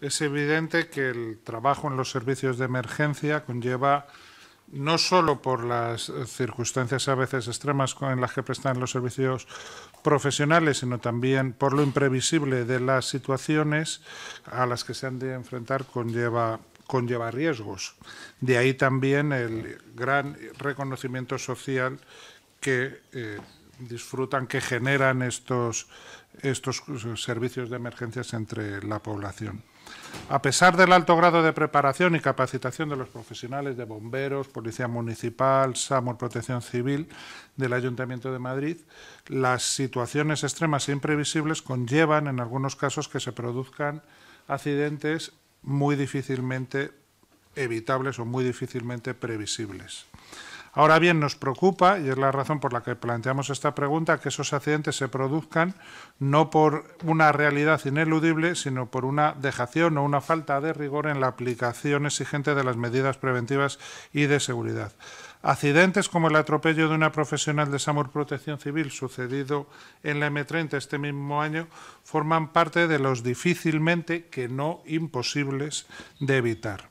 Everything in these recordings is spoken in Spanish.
Es evidente que el trabajo en los servicios de emergencia conlleva no solo por las circunstancias a veces extremas en las que prestan los servicios profesionales, sino también por lo imprevisible de las situaciones a las que se han de enfrentar conlleva, conlleva riesgos. De ahí también el gran reconocimiento social que eh, disfrutan, que generan estos, estos servicios de emergencias entre la población. A pesar del alto grado de preparación y capacitación de los profesionales de bomberos, policía municipal, SAMUR, protección civil del Ayuntamiento de Madrid, las situaciones extremas e imprevisibles conllevan en algunos casos que se produzcan accidentes muy difícilmente evitables o muy difícilmente previsibles. Ahora bien, nos preocupa, y es la razón por la que planteamos esta pregunta, que esos accidentes se produzcan no por una realidad ineludible, sino por una dejación o una falta de rigor en la aplicación exigente de las medidas preventivas y de seguridad. Accidentes como el atropello de una profesional de Samur Protección Civil sucedido en la M30 este mismo año forman parte de los difícilmente, que no imposibles, de evitar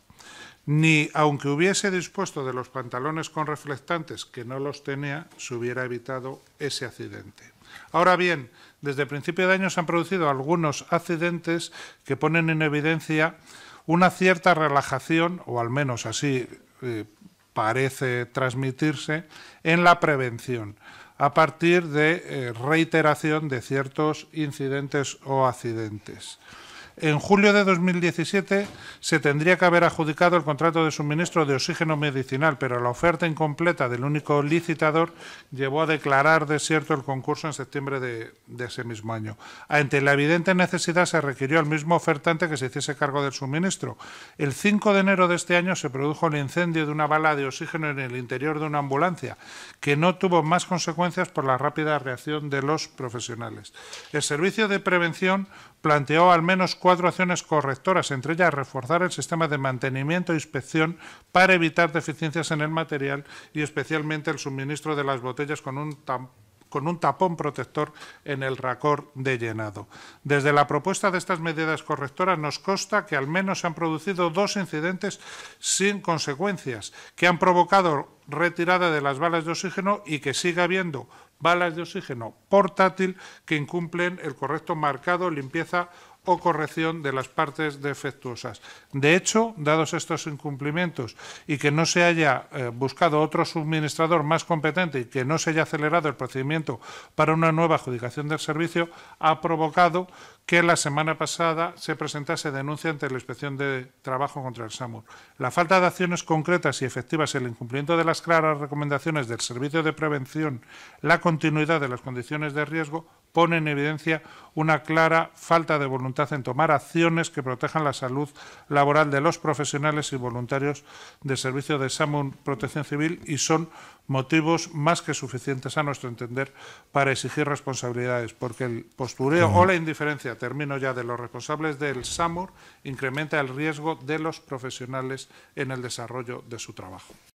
ni aunque hubiese dispuesto de los pantalones con reflectantes, que no los tenía, se hubiera evitado ese accidente. Ahora bien, desde el principio de año se han producido algunos accidentes que ponen en evidencia una cierta relajación, o al menos así eh, parece transmitirse, en la prevención, a partir de eh, reiteración de ciertos incidentes o accidentes. En julio de 2017 se tendría que haber adjudicado el contrato de suministro de oxígeno medicinal, pero la oferta incompleta del único licitador llevó a declarar desierto el concurso en septiembre de, ese mismo año. Ante la evidente necesidad se requirió al mismo ofertante que se hiciese cargo del suministro. El 5 de enero de este año se produjo el incendio de una bala de oxígeno en el interior de una ambulancia, que no tuvo más consecuencias por la rápida reacción de los profesionales. El Servicio de Prevención planteó al menos cuatro acciones correctoras, entre ellas reforzar el sistema de mantenimiento e inspección para evitar deficiencias en el material y especialmente el suministro de las botellas con un con un tapón protector en el racor de llenado. Desde la propuesta de estas medidas correctoras nos consta que al menos se han producido dos incidentes sin consecuencias, que han provocado retirada de las balas de oxígeno y que sigue habiendo balas de oxígeno portátil que incumplen el correcto marcado, limpieza o corrección de las partes defectuosas. De hecho, dados estos incumplimientos y que no se haya eh, buscado otro suministrador más competente y que no se haya acelerado el procedimiento para una nueva adjudicación del servicio, ha provocado que la semana pasada se presentase denuncia ante la Inspección de Trabajo contra el SAMUR. La falta de acciones concretas y efectivas, el incumplimiento de las claras recomendaciones del Servicio de Prevención, la continuidad de las condiciones de riesgo pone en evidencia una clara falta de voluntad en tomar acciones que protejan la salud laboral de los profesionales y voluntarios de servicio de SAMUR Protección Civil y son motivos más que suficientes a nuestro entender para exigir responsabilidades, porque el postureo o la indiferencia, termino ya, de los responsables del SAMUR incrementa el riesgo de los profesionales en el desarrollo de su trabajo.